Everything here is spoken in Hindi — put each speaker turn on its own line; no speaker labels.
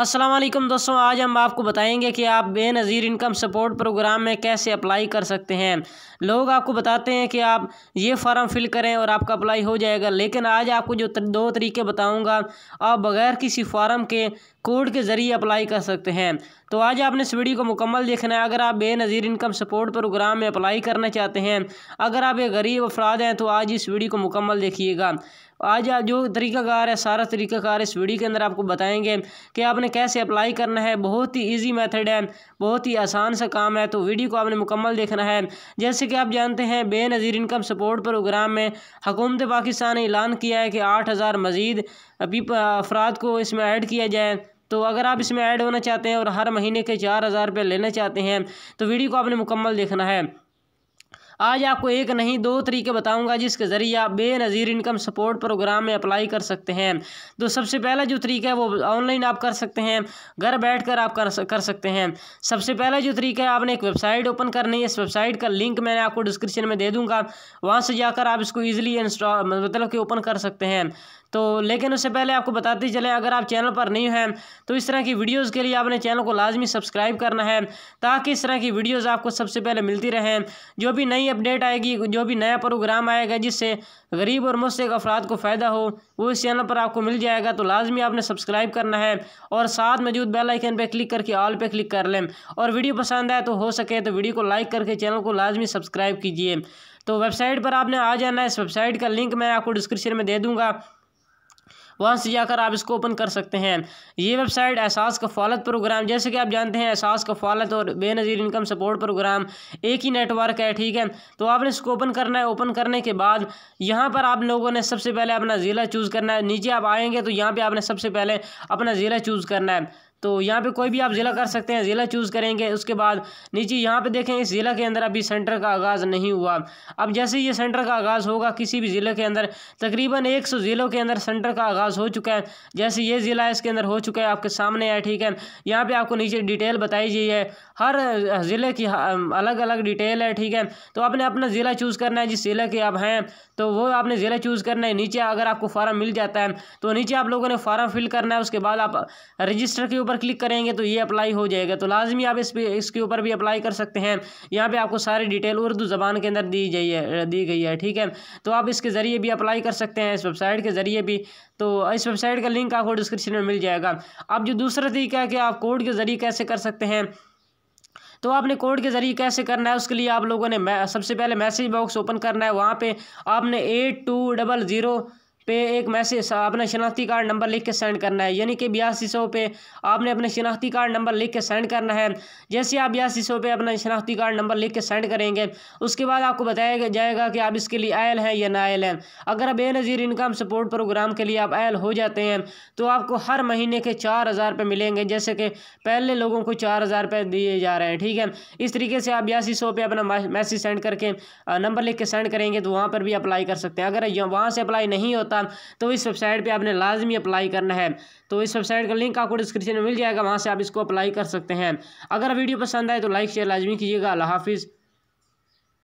असलम दोस्तों आज हम आपको बताएंगे कि आप बेनज़ीर इनकम सपोर्ट प्रोग्राम में कैसे अप्लाई कर सकते हैं लोग आपको बताते हैं कि आप ये फॉर्म फिल करें और आपका अप्लाई हो जाएगा लेकिन आज आपको जो दो तरीके बताऊंगा आप बगैर किसी फॉर्म के कोड के ज़रिए अप्लाई कर सकते हैं तो आज आपने इस वीडियो को मुकम्मल देखना है अगर आप बेनज़ीर इनकम सपोर्ट प्रोग्राम में अप्लाई करना चाहते हैं अगर आप एक गरीब अफराद हैं तो आज इस वीडियो को मुकम्मल देखिएगा आज जो तरीकाकार है सारा तरीकाकार इस वीडियो के अंदर आपको बताएंगे कि आपने कैसे अप्लाई करना है बहुत ही ईजी मेथड है बहुत ही आसान सा काम है तो वीडियो को आपने मुकम्मल देखना है जैसे कि आप जानते हैं बेनज़ीर इनकम सपोर्ट प्रोग्राम में हुकूमत पाकिस्तान ने ऐलान किया है कि आठ हज़ार मज़ीद अफराद को इसमें ऐड किया जाए तो अगर आप इसमें ऐड होना चाहते हैं और हर महीने के चार हज़ार रुपये लेना चाहते हैं तो वीडियो को आपने मुकम्मल देखना है आज आपको एक नहीं दो तरीके बताऊंगा जिसके ज़रिए आप बेनज़ीर इनकम सपोर्ट प्रोग्राम में अप्लाई कर सकते हैं तो सबसे पहला जो तरीका है वो ऑनलाइन आप कर सकते हैं घर बैठ कर आप कर सकते हैं सबसे पहला जो तरीका है आपने एक वेबसाइट ओपन करनी है इस वेबसाइट का लिंक मैंने आपको डिस्क्रिप्शन में दे दूँगा वहाँ से जाकर आप इसको ईजिली इंस्टॉल मतलब कि ओपन कर सकते हैं तो लेकिन उससे पहले आपको बताते चले अगर आप चैनल पर नहीं हैं तो इस तरह की वीडियोज़ के लिए आपने चैनल को लाजमी सब्सक्राइब करना है ताकि इस तरह की वीडियोज़ आपको सबसे पहले मिलती रहें जो भी नई अपडेट आएगी जो भी नया प्रोग्राम आएगा जिससे गरीब और मुस्तक अफराद को फ़ायदा हो वो इस चैनल पर आपको मिल जाएगा तो लाजमी आपने सब्सक्राइब करना है और साथ मौजूद बेलाइकन पर क्लिक करके ऑल पर क्लिक कर लें और वीडियो पसंद आए तो हो सके तो वीडियो को लाइक करके चैनल को लाजमी सब्सक्राइब कीजिए तो वेबसाइट पर आपने आ जाना है इस वेबसाइट का लिंक मैं आपको डिस्क्रिप्शन में दे दूँगा वहाँ से जाकर आप इसको ओपन कर सकते हैं ये वेबसाइट एहसास कफालत प्रोग्राम जैसे कि आप जानते हैं एहसास कफालत और बेनज़ीर इनकम सपोर्ट प्रोग्राम एक ही नेटवर्क है ठीक है तो आपने इसको ओपन करना है ओपन करने के बाद यहाँ पर आप लोगों ने सबसे पहले अपना ज़िला चूज़ करना है नीचे आप आएंगे तो यहाँ पर आपने सबसे पहले अपना ज़िला चूज़ करना है तो यहाँ पे कोई भी आप ज़िला कर सकते हैं ज़िला चूज़ करेंगे उसके बाद नीचे यहाँ पे देखें इस ज़िला के अंदर अभी सेंटर का आगाज़ नहीं हुआ अब जैसे ये सेंटर का आगाज़ होगा किसी भी ज़िले के अंदर तकरीबन एक सौ ज़िलों के अंदर सेंटर का आगाज़ हो चुका है जैसे ये ज़िला इसके अंदर हो चुका है आपके सामने है ठीक है यहाँ पर आपको नीचे डिटेल बताई गई है हर ज़िले की अलग अलग डिटेल है ठीक है तो आपने अपना ज़िला चूज़ करना है जिस ज़िले के आप हैं तो वो आपने ज़िला चूज़ करना है नीचे अगर आपको फार्म मिल जाता है तो नीचे आप लोगों ने फार्म फिल करना है उसके बाद आप रजिस्टर के ऊपर ऊपर क्लिक करेंगे तो ये अप्लाई हो जाएगा तो लाजमी आप इस पर इसके ऊपर भी अप्लाई कर सकते हैं यहाँ पर आपको सारी डिटेल उर्दू ज़बान के अंदर दी गई है दी गई है ठीक है तो आप इसके ज़रिए भी अप्लाई कर सकते हैं इस वेबसाइट के ज़रिए भी तो इस वेबसाइट का लिंक आपको डिस्क्रिप्शन में मिल जाएगा अब जो दूसरा तरीका है कि आप कोड के ज़रिए कैसे कर सकते हैं तो आपने कोड के ज़रिए कैसे करना है उसके लिए आप लोगों ने सबसे पहले मैसेज बॉक्स ओपन करना है वहाँ पे आपने एट टू डबल ज़ीरो पे एक मैसेज अपना शनाख्ती कार्ड नंबर लिख के सेंड करना है यानी कि बयासी सौ पे आपने अपने शनाख्ती कार्ड नंबर लिख के सेंड करना है जैसे आप बयासी सौ पे अपना शनाख्ती कार्ड नंबर लिख के सेंड करेंगे उसके बाद आपको बताया जाएगा कि आप इसके लिए आयल हैं या ना आयल हैं अगर आप बेनज़ीर इनकम सपोर्ट प्रोग्राम के लिए आप आयल हो जाते हैं तो आपको हर महीने के चार हज़ार रुपये मिलेंगे जैसे कि पहले लोगों को चार हज़ार रुपये दिए जा रहे हैं ठीक है इस तरीके से आप बयासी सौ पे अपना मैसेज सेंड करके नंबर लिख के सेंड करेंगे तो वहाँ पर भी अप्लाई कर सकते हैं अगर वहाँ से अप्लाई नहीं होता होगा तो इस वेबसाइट पर आपने लाजमी अप्लाई करना है तो इस वेबसाइट का लिंक आपको डिस्क्रिप्शन में मिल जाएगा वहाँ से आप इसको अप्लाई कर सकते हैं अगर वीडियो पसंद आए तो लाइक शेयर लाजमी कीजिएगा अल्लाह हाफिज़